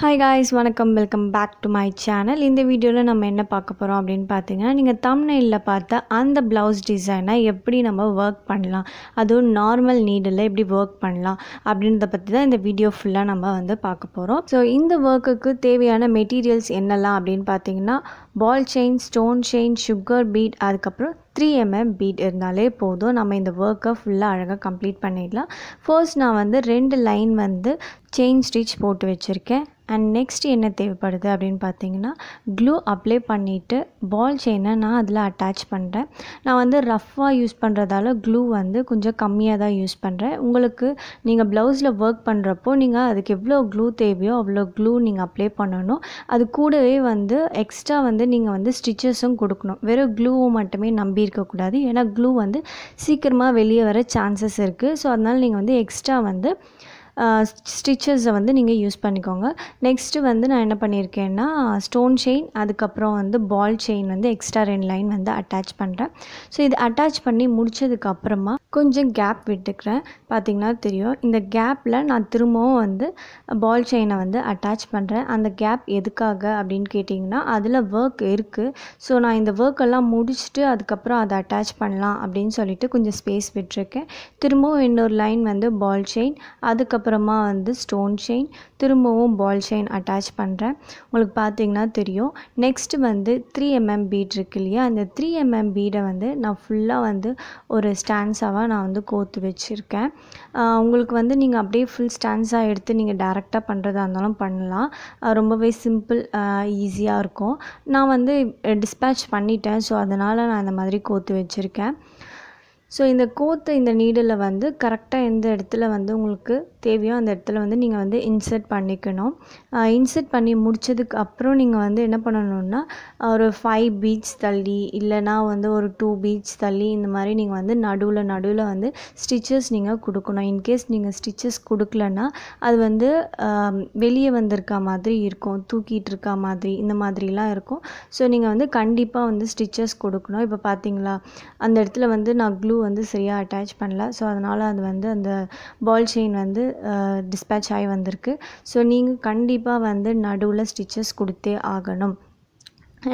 hi guys வணக்கம் welcome back to my channel இந்த வீடியோவில் நம்ம என்ன பார்க்க போகிறோம் அப்படின்னு பார்த்தீங்கன்னா நீங்கள் தம்னையில் பார்த்த அந்த ப்ளவுஸ் டிசைனை எப்படி நம்ம ஒர்க் பண்ணலாம் அதுவும் நார்மல் நீடில் எப்படி ஒர்க் பண்ணலாம் அப்படின்றத பற்றி தான் இந்த வீடியோ ஃபுல்லாக நம்ம வந்து பார்க்க போகிறோம் ஸோ இந்த ஒர்க்குக்கு தேவையான மெட்டீரியல்ஸ் என்னெல்லாம் அப்படின்னு பார்த்தீங்கன்னா ball chain stone chain sugar bead அதுக்கப்புறம் த்ரீ எம்எம் பீட் இருந்தாலே போதும் நம்ம இந்த ஒர்க்கை ஃபுல்லாக அழகாக கம்ப்ளீட் பண்ணிடலாம் ஃபர்ஸ்ட் நான் வந்து ரெண்டு லைன் வந்து செயின் ஸ்டிச் போட்டு வச்சுருக்கேன் அண்ட் நெக்ஸ்ட் என்ன தேவைப்படுது அப்படின்னு பார்த்தீங்கன்னா க்ளூ அப்ளை பண்ணிவிட்டு பால் செயினை நான் அதில் அட்டாச் பண்ணுறேன் நான் வந்து ரஃப்பாக யூஸ் பண்ணுறதால க்ளூ வந்து கொஞ்சம் கம்மியாக தான் யூஸ் பண்ணுறேன் உங்களுக்கு நீங்கள் ப்ளவுஸில் ஒர்க் பண்ணுறப்போ நீங்கள் அதுக்கு எவ்வளோ க்ளூ தேவையோ அவ்வளோ க்ளூ நீங்கள் அப்ளை பண்ணணும் அது கூடவே வந்து எக்ஸ்ட்ரா வந்து நீங்கள் வந்து ஸ்டிச்சஸும் கொடுக்கணும் வெறும் க்ளூவும் மட்டுமே நம்பி இருக்கக்கூடாது ஏன்னா க்ளூ வந்து சீக்கிரமாக வெளியே வர சான்சஸ் இருக்குது ஸோ அதனால் நீங்கள் வந்து எக்ஸ்ட்ரா வந்து ஸ்டிச்சஸை வந்து நீங்கள் யூஸ் பண்ணிக்கோங்க நெக்ஸ்ட்டு வந்து நான் என்ன பண்ணியிருக்கேன்னா ஸ்டோன் செயின் அதுக்கப்புறம் வந்து பால் செயின் வந்து எக்ஸ்ட்ரா ரெண்டு லைன் வந்து அட்டாச் பண்ணுறேன் ஸோ இது அட்டாச் பண்ணி முடித்ததுக்கப்புறமா கொஞ்சம் கேப் விட்டுக்கிறேன் பார்த்திங்கன்னா தெரியும் இந்த கேப்பில் நான் திரும்பவும் வந்து பால் செயினை வந்து அட்டாச் பண்ணுறேன் அந்த கேப் எதுக்காக அப்படின்னு கேட்டிங்கன்னா அதில் ஒர்க் இருக்குது ஸோ நான் இந்த ஒர்க் எல்லாம் முடிச்சுட்டு அதுக்கப்புறம் அதை அட்டாச் பண்ணலாம் அப்படின்னு சொல்லிட்டு கொஞ்சம் ஸ்பேஸ் விட்டுருக்கேன் திரும்பவும் இன்னொரு லைன் வந்து பால் செயின் அதுக்கப்புறம் அப்புறமா வந்து ஸ்டோன் செயின் திரும்பவும் பால் செயின் அட்டாச் பண்ணுறேன் உங்களுக்கு பார்த்தீங்கன்னா தெரியும் நெக்ஸ்ட்டு வந்து த்ரீ எம்எம் பீட் இருக்கு இல்லையா அந்த த்ரீ எம்எம் பீடை வந்து நான் ஃபுல்லாக வந்து ஒரு ஸ்டான்ஸாவாக நான் வந்து கோத்து வச்சுருக்கேன் உங்களுக்கு வந்து நீங்கள் அப்படியே ஃபுல் ஸ்டான்ஸாக எடுத்து நீங்கள் டேரெக்டாக பண்ணுறதா இருந்தாலும் பண்ணலாம் ரொம்பவே சிம்பிள் ஈஸியாக இருக்கும் நான் வந்து டிஸ்பேச் பண்ணிட்டேன் ஸோ அதனால் நான் அந்த மாதிரி கோத்து வச்சுருக்கேன் ஸோ இந்த கோத்து இந்த நீடில் வந்து கரெக்டாக எந்த இடத்துல வந்து உங்களுக்கு தேவையோ அந்த இடத்துல வந்து நீங்கள் வந்து இன்சர்ட் பண்ணிக்கணும் இன்சர்ட் பண்ணி முடித்ததுக்கு அப்புறம் நீங்கள் வந்து என்ன பண்ணணுன்னா ஒரு ஃபைவ் பீட்ஸ் தள்ளி இல்லைனா வந்து ஒரு டூ பீட்ஸ் தள்ளி இந்த மாதிரி நீங்கள் வந்து நடுவில் நடுவில் வந்து ஸ்டிச்சஸ் நீங்கள் கொடுக்கணும் இன்கேஸ் நீங்கள் ஸ்டிச்சஸ் கொடுக்கலன்னா அது வந்து வெளியே வந்திருக்கா மாதிரி இருக்கும் தூக்கிட்டு இருக்கா மாதிரி இந்த மாதிரிலாம் இருக்கும் ஸோ நீங்கள் வந்து கண்டிப்பாக வந்து ஸ்டிச்சஸ் கொடுக்கணும் இப்போ பார்த்தீங்களா அந்த இடத்துல வந்து நான் க்ளூ வந்து சரியாக அட்டாச் பண்ணல ஸோ அதனால் அது வந்து அந்த பால் செயின் வந்து டிஸ்பேச் ஆகி வந்திருக்கு ஸோ நீங்கள் கண்டிப்பாக வந்து நடுவில் ஸ்டிச்சஸ் கொடுத்தே ஆகணும்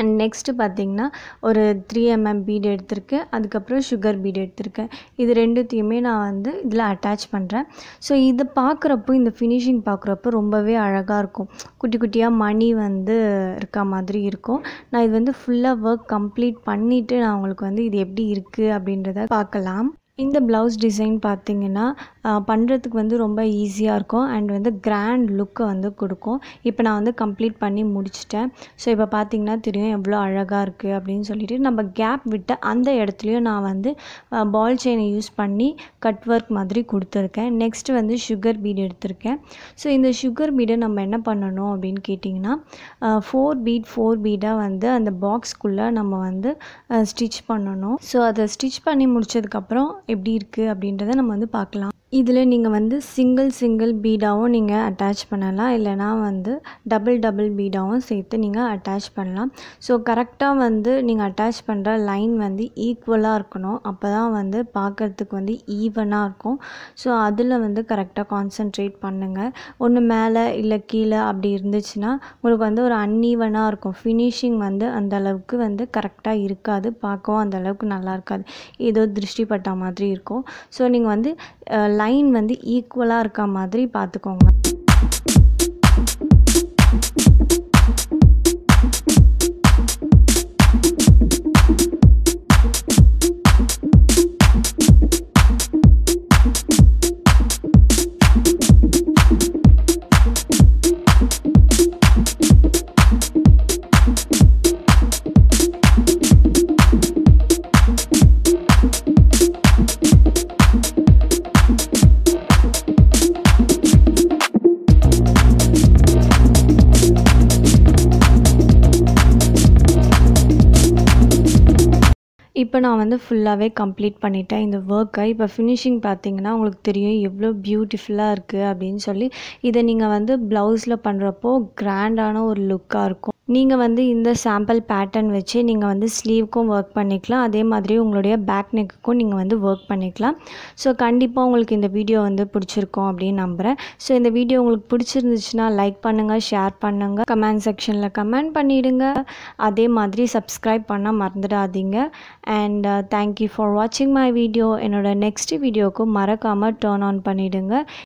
அண்ட் நெக்ஸ்ட்டு பார்த்திங்கன்னா ஒரு த்ரீ எம்எம் பீடு எடுத்திருக்கேன் அதுக்கப்புறம் சுகர் பீடு எடுத்திருக்கேன் இது ரெண்டுத்தையுமே நான் வந்து இதில் அட்டாச் பண்ணுறேன் ஸோ இதை பார்க்குறப்போ இந்த ஃபினிஷிங் பார்க்குறப்போ ரொம்பவே அழகாக இருக்கும் குட்டி குட்டியாக மணி வந்து இருக்க மாதிரி இருக்கும் நான் இது வந்து ஃபுல்லாக ஒர்க் கம்ப்ளீட் பண்ணிவிட்டு நான் உங்களுக்கு வந்து இது எப்படி இருக்குது அப்படின்றத பார்க்கலாம் இந்த ப்ளவுஸ் டிசைன் பார்த்திங்கன்னா பண்ணுறதுக்கு வந்து ரொம்ப ஈஸியாக இருக்கும் அண்ட் வந்து கிராண்ட் லுக்கை வந்து கொடுக்கும் இப்போ நான் வந்து கம்ப்ளீட் பண்ணி முடிச்சிட்டேன் ஸோ இப்போ பார்த்தீங்கன்னா தெரியும் எவ்வளோ அழகாக இருக்குது அப்படின்னு சொல்லிட்டு நம்ம கேப் விட்ட அந்த இடத்துலையும் நான் வந்து பால் செயினை யூஸ் பண்ணி கட் ஒர்க் மாதிரி கொடுத்துருக்கேன் நெக்ஸ்ட்டு வந்து சுகர் பீட் எடுத்திருக்கேன் ஸோ இந்த சுகர் பீடை நம்ம என்ன பண்ணணும் அப்படின்னு கேட்டிங்கன்னா ஃபோர் பீட் ஃபோர் பீடாக வந்து அந்த பாக்ஸ்க்குள்ளே நம்ம வந்து ஸ்டிச் பண்ணணும் ஸோ அதை ஸ்டிச் பண்ணி முடித்ததுக்கப்புறம் எப்படி இருக்குது அப்படின்றத நம்ம வந்து பார்க்கலாம் இதில் நீங்கள் வந்து சிங்கிள் சிங்கிள் பீடாவும் நீங்கள் அட்டாச் பண்ணலாம் இல்லைனா வந்து டபுள் டபுள் பீடாவும் சேர்த்து நீங்கள் அட்டாச் பண்ணலாம் ஸோ கரெக்டாக வந்து நீங்கள் அட்டாச் பண்ணுற லைன் வந்து ஈக்குவலாக இருக்கணும் அப்போ தான் வந்து பார்க்குறதுக்கு வந்து ஈவனாக இருக்கும் ஸோ அதில் வந்து கரெக்டாக கான்சென்ட்ரேட் பண்ணுங்கள் ஒன்று மேலே இல்லை கீழே அப்படி இருந்துச்சுன்னா உங்களுக்கு வந்து ஒரு அன்ஈவனாக இருக்கும் ஃபினிஷிங் வந்து அந்தளவுக்கு வந்து கரெக்டாக இருக்காது பார்க்கவும் அந்தளவுக்கு நல்லா இருக்காது ஏதோ திருஷ்டிப்பட்ட மாதிரி இருக்கும் ஸோ நீங்கள் வந்து லைன் வந்து ஈக்குவலாக இருக்க மாதிரி பார்த்துக்கோங்க இப்போ நான் வந்து ஃபுல்லாகவே கம்ப்ளீட் பண்ணிட்டேன் இந்த ஒர்க்கை இப்போ ஃபினிஷிங் பார்த்தீங்கன்னா உங்களுக்கு தெரியும் எவ்வளோ பியூட்டிஃபுல்லாக இருக்குது அப்படின்னு சொல்லி இதை நீங்கள் வந்து ப்ளவுஸில் பண்ணுறப்போ கிராண்டான ஒரு லுக்காக இருக்கும் நீங்கள் வந்து இந்த சாம்பிள் பேட்டர்ன் வச்சு நீங்கள் வந்து ஸ்லீவ்க்கும் ஒர்க் பண்ணிக்கலாம் அதே மாதிரி உங்களுடைய பேக் நெக்குக்கும் நீங்கள் வந்து ஒர்க் பண்ணிக்கலாம் ஸோ கண்டிப்பாக உங்களுக்கு இந்த வீடியோ வந்து பிடிச்சிருக்கோம் அப்படின்னு நம்புகிறேன் ஸோ இந்த வீடியோ உங்களுக்கு பிடிச்சிருந்துச்சுன்னா லைக் பண்ணுங்கள் ஷேர் பண்ணுங்கள் கமெண்ட் செக்ஷனில் கமெண்ட் பண்ணிவிடுங்க அதே மாதிரி சப்ஸ்கிரைப் பண்ணால் மறந்துடாதீங்க அண்ட் தேங்க்யூ ஃபார் வாட்சிங் மை வீடியோ என்னோடய நெக்ஸ்ட் வீடியோவுக்கு மறக்காமல் டேர்ன் ஆன் பண்ணிவிடுங்க